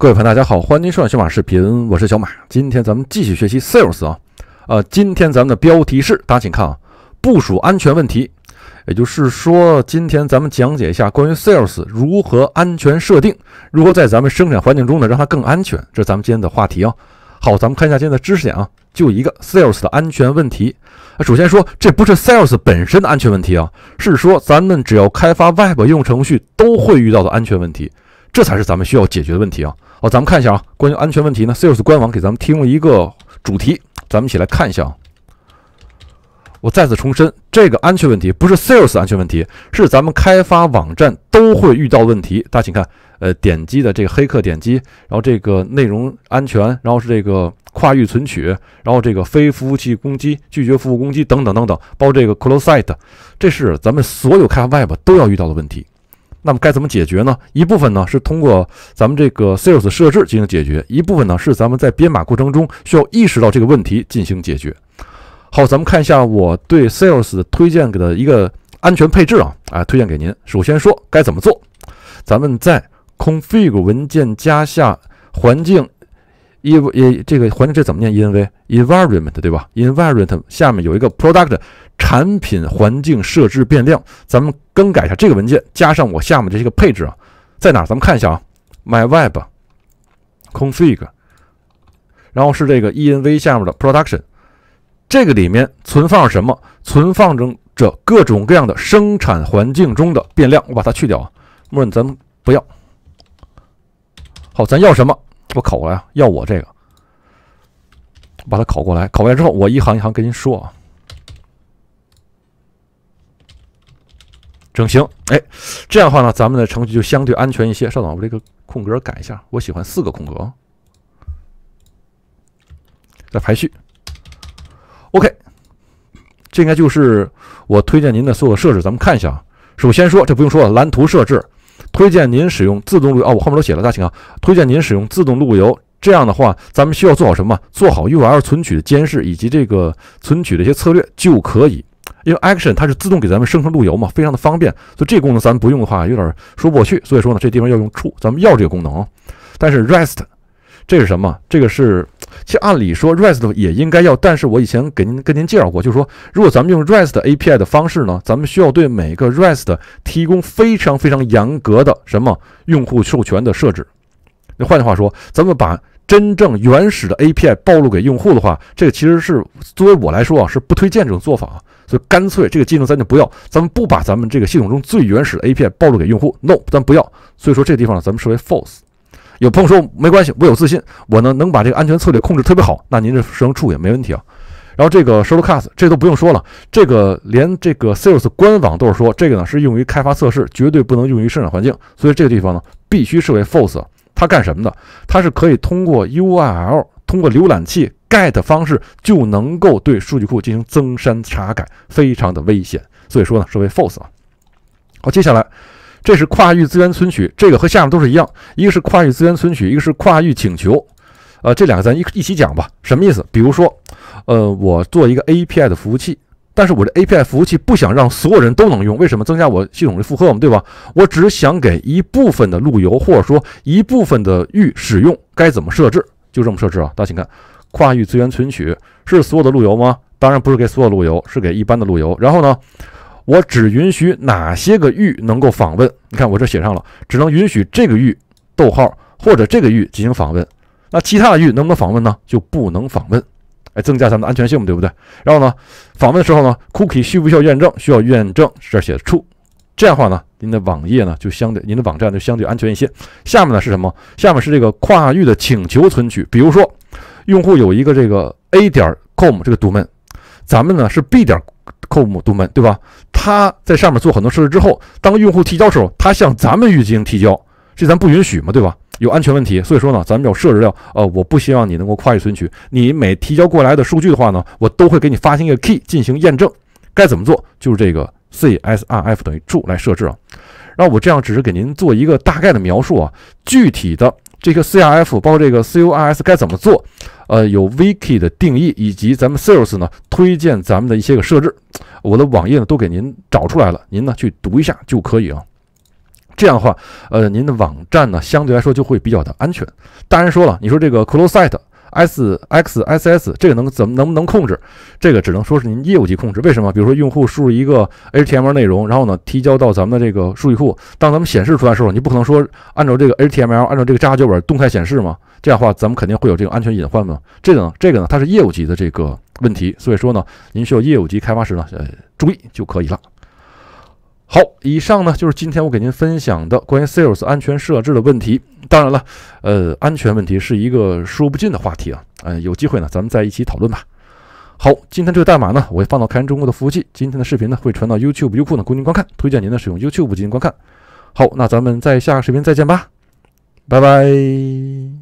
各位朋友，大家好，欢迎您收看小马视频，我是小马。今天咱们继续学习 Sales 啊，呃，今天咱们的标题是，大家请看啊，部署安全问题。也就是说，今天咱们讲解一下关于 Sales 如何安全设定，如何在咱们生产环境中呢让它更安全，这是咱们今天的话题啊。好，咱们看一下今天的知识点啊，就一个 Sales 的安全问题。首先说，这不是 Sales 本身的安全问题啊，是说咱们只要开发 Web 应用程序都会遇到的安全问题。这才是咱们需要解决的问题啊！哦，咱们看一下啊，关于安全问题呢，Sales 官网给咱们提供了一个主题，咱们一起来看一下啊。我再次重申，这个安全问题不是 Sales 安全问题，是咱们开发网站都会遇到问题。大家请看，呃，点击的这个黑客点击，然后这个内容安全，然后是这个跨域存取，然后这个非服务器攻击、拒绝服务攻击等等等等，包括这个 c l o s e Site，这是咱们所有开发 Web 都要遇到的问题。那么该怎么解决呢？一部分呢是通过咱们这个 Sales 设置进行解决，一部分呢是咱们在编码过程中需要意识到这个问题进行解决。好，咱们看一下我对 Sales 推荐给的一个安全配置啊，啊，推荐给您。首先说该怎么做，咱们在 config 文件夹下环境。E E 这个环境这怎么念？E N V Environment 对吧？Environment 下面有一个 Product 产品环境设置变量，咱们更改一下这个文件，加上我下面这些个配置啊，在哪咱们看一下啊，My Web Config，然后是这个 E N V 下面的 Production，这个里面存放什么？存放着各种各样的生产环境中的变量，我把它去掉啊，默认咱们不要。好，咱要什么？我拷过来，要我这个，把它拷过来。拷过来之后，我一行一行跟您说。啊。整形，哎，这样的话呢，咱们的程序就相对安全一些。稍等，我这个空格改一下，我喜欢四个空格。再排序。OK，这应该就是我推荐您的所有设置。咱们看一下啊。首先说，这不用说了，蓝图设置。推荐您使用自动路啊，我后面都写了，大请啊，推荐您使用自动路由。这样的话，咱们需要做好什么？做好 URL 存取的监视以及这个存取的一些策略就可以。因为 Action 它是自动给咱们生成路由嘛，非常的方便。所以这个功能咱不用的话，有点说不过去。所以说呢，这地方要用处，咱们要这个功能啊。但是 Rest，这是什么？这个是。其实按理说 REST 也应该要，但是我以前给您跟您介绍过，就是说，如果咱们用 REST API 的方式呢，咱们需要对每个 REST 提供非常非常严格的什么用户授权的设置。那换句话说，咱们把真正原始的 API 暴露给用户的话，这个其实是作为我来说啊，是不推荐这种做法啊。所以干脆这个技能咱就不要，咱们不把咱们这个系统中最原始的 API 暴露给用户。No，咱不要。所以说这地方呢，咱们设为 false。有朋友说没关系，我有自信，我呢能把这个安全策略控制特别好，那您这生处也没问题啊。然后这个 shallowcast 这都不用说了，这个连这个 sales 官网都是说这个呢是用于开发测试，绝对不能用于生产环境，所以这个地方呢必须设为 false。它干什么的？它是可以通过 URL 通过浏览器 GET 方式就能够对数据库进行增删查改，非常的危险，所以说呢设为 false 啊。好，接下来。这是跨域资源存取，这个和下面都是一样，一个是跨域资源存取，一个是跨域请求，呃，这两个咱一一起讲吧，什么意思？比如说，呃，我做一个 A P I 的服务器，但是我的 A P I 服务器不想让所有人都能用，为什么？增加我系统的负荷嘛，对吧？我只想给一部分的路由或者说一部分的域使用，该怎么设置？就这么设置啊！大家请看，跨域资源存取是所有的路由吗？当然不是，给所有的路由是给一般的路由，然后呢？我只允许哪些个域能够访问？你看我这写上了，只能允许这个域，逗号或者这个域进行访问。那其他的域能不能访问呢？就不能访问。哎，增加咱们的安全性，对不对？然后呢，访问的时候呢，cookie 需不需要验证？需要验证，这写的 true。这样的话呢，您的网页呢就相对您的网站就相对安全一些。下面呢是什么？下面是这个跨域的请求存取。比如说，用户有一个这个 a 点 com 这个独门，咱们呢是 b 点 com 独门，对吧？他在上面做很多设置之后，当用户提交时候，他向咱们去进行提交，这咱不允许嘛，对吧？有安全问题，所以说呢，咱们要设置掉，呃，我不希望你能够跨域存取，你每提交过来的数据的话呢，我都会给你发行一个 key 进行验证。该怎么做？就是这个 CSRF 等于注来设置啊。然后我这样只是给您做一个大概的描述啊，具体的这个 c r f 包这个 CORS 该怎么做？呃，有 Wiki 的定义，以及咱们 Sales 呢推荐咱们的一些个设置，我的网页呢都给您找出来了，您呢去读一下就可以啊。这样的话，呃，您的网站呢相对来说就会比较的安全。当然说了，你说这个 Close Site S X S S 这个能怎么能不能控制？这个只能说是您业务级控制。为什么？比如说用户输入一个 HTML 内容，然后呢提交到咱们的这个数据库，当咱们显示出来时候，你不可能说按照这个 HTML，按照这个 j a v a 脚本动态显示吗？这样的话，咱们肯定会有这种安全隐患嘛？这个呢，这个呢，它是业务级的这个问题，所以说呢，您需要业务级开发时呢，呃，注意就可以了。好，以上呢就是今天我给您分享的关于 Sales 安全设置的问题。当然了，呃，安全问题是一个说不尽的话题啊，嗯，有机会呢，咱们再一起讨论吧。好，今天这个代码呢，我会放到开源中国的服务器，今天的视频呢会传到 YouTube、优酷呢供您观看，推荐您呢使用 YouTube 进行观看。好，那咱们在下个视频再见吧，拜拜。